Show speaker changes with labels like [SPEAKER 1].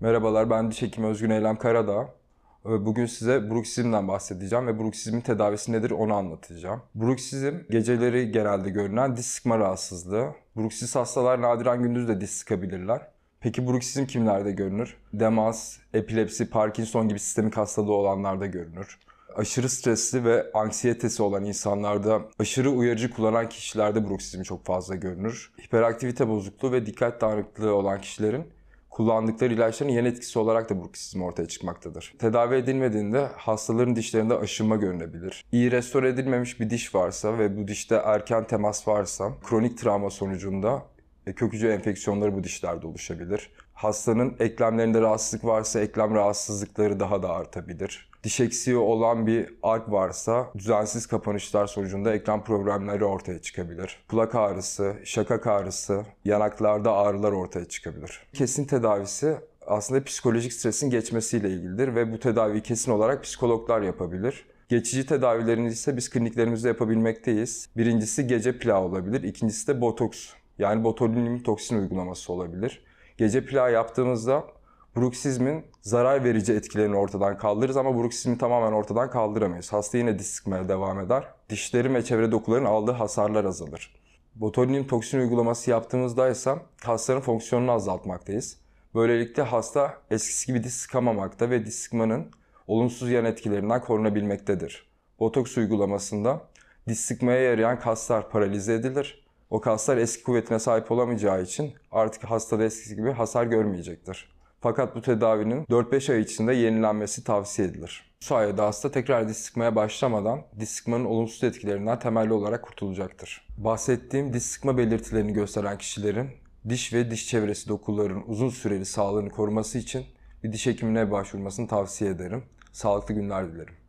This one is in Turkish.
[SPEAKER 1] Merhabalar ben diş hekimi Özgün Eylem Karadağ. Ee, bugün size bruksizmden bahsedeceğim ve bruksizmin tedavisi nedir onu anlatacağım. Bruksizm geceleri genelde görünen diş sıkma rahatsızlığı. Bruksiz hastalar nadiren gündüz de diş sıkabilirler. Peki bruksizm kimlerde görünür? Demans, epilepsi, Parkinson gibi sistemik hastalığı olanlarda görünür. Aşırı stresli ve anksiyetesi olan insanlarda, aşırı uyarıcı kullanan kişilerde bruksizm çok fazla görünür. Hiperaktivite bozukluğu ve dikkat dağınıklığı olan kişilerin kullandıkları ilaçların yan etkisi olarak da bruksizm ortaya çıkmaktadır. Tedavi edilmediğinde hastaların dişlerinde aşınma görünebilir. İyi restore edilmemiş bir diş varsa ve bu dişte erken temas varsa kronik travma sonucunda e, kökücü hücre enfeksiyonları bu dişlerde oluşabilir. Hastanın eklemlerinde rahatsızlık varsa eklem rahatsızlıkları daha da artabilir diş eksiği olan bir alp varsa düzensiz kapanışlar sonucunda ekran problemleri ortaya çıkabilir. Kulak ağrısı, şakak ağrısı, yanaklarda ağrılar ortaya çıkabilir. Kesin tedavisi aslında psikolojik stresin geçmesiyle ilgilidir ve bu tedavi kesin olarak psikologlar yapabilir. Geçici tedavilerini ise biz kliniklerimizde yapabilmekteyiz. Birincisi gece plağı olabilir, ikincisi de botoks yani botulinum toksin uygulaması olabilir. Gece plağı yaptığımızda bruksizmin zarar verici etkilerini ortadan kaldırırız ama bruksizmi tamamen ortadan kaldıramayız. Hasta yine diş sıkmaya devam eder. Dişlerin ve çevre dokuların aldığı hasarlar azalır. Botulinum toksin uygulaması yaptığımızda ise hastanın fonksiyonunu azaltmaktayız. Böylelikle hasta eskisi gibi diş sıkamamakta ve diş sıkmanın olumsuz yan etkilerinden korunabilmektedir. Botoks uygulamasında diş sıkmaya yarayan kaslar paralize edilir. O kaslar eski kuvvetine sahip olamayacağı için artık hastada eskisi gibi hasar görmeyecektir. Fakat bu tedavinin 4-5 ay içinde yenilenmesi tavsiye edilir. Bu sayede hasta tekrar diz sıkmaya başlamadan diz sıkmanın olumsuz etkilerinden temelli olarak kurtulacaktır. Bahsettiğim diz sıkma belirtilerini gösteren kişilerin diş ve diş çevresi dokuların uzun süreli sağlığını koruması için bir diş hekimine başvurmasını tavsiye ederim. Sağlıklı günler dilerim.